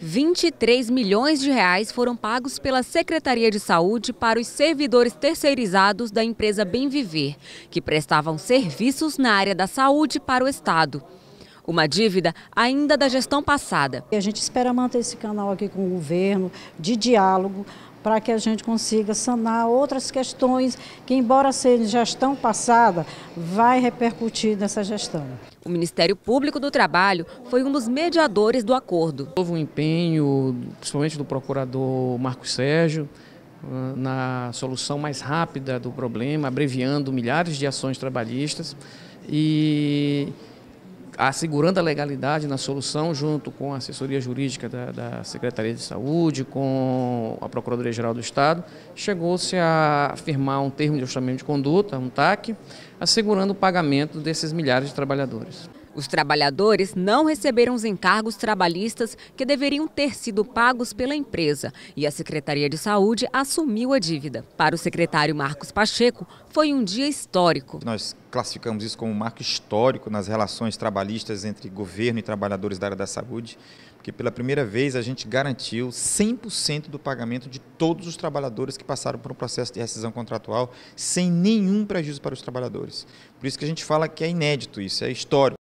23 milhões de reais foram pagos pela Secretaria de Saúde para os servidores terceirizados da empresa Bem Viver, que prestavam serviços na área da saúde para o Estado uma dívida ainda da gestão passada. A gente espera manter esse canal aqui com o governo, de diálogo, para que a gente consiga sanar outras questões que, embora seja gestão passada, vai repercutir nessa gestão. O Ministério Público do Trabalho foi um dos mediadores do acordo. Houve um empenho, principalmente do procurador Marcos Sérgio, ah, na solução mais rápida do problema, abreviando milhares de ações trabalhistas e assegurando a legalidade na solução, junto com a assessoria jurídica da, da Secretaria de Saúde, com a Procuradoria-Geral do Estado, chegou-se a firmar um termo de ajustamento de conduta, um TAC, assegurando o pagamento desses milhares de trabalhadores. Os trabalhadores não receberam os encargos trabalhistas que deveriam ter sido pagos pela empresa e a Secretaria de Saúde assumiu a dívida. Para o secretário Marcos Pacheco, foi um dia histórico. Nós classificamos isso como um marco histórico nas relações trabalhistas entre governo e trabalhadores da área da saúde, porque pela primeira vez a gente garantiu 100% do pagamento de todos os trabalhadores que passaram por um processo de rescisão contratual sem nenhum prejuízo para os trabalhadores. Por isso que a gente fala que é inédito isso, é histórico.